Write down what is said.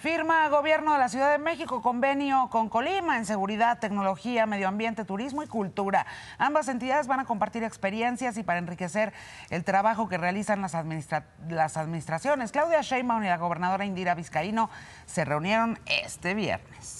Firma Gobierno de la Ciudad de México convenio con Colima en seguridad, tecnología, medio ambiente, turismo y cultura. Ambas entidades van a compartir experiencias y para enriquecer el trabajo que realizan las, las administraciones. Claudia Sheinbaum y la gobernadora Indira Vizcaíno se reunieron este viernes.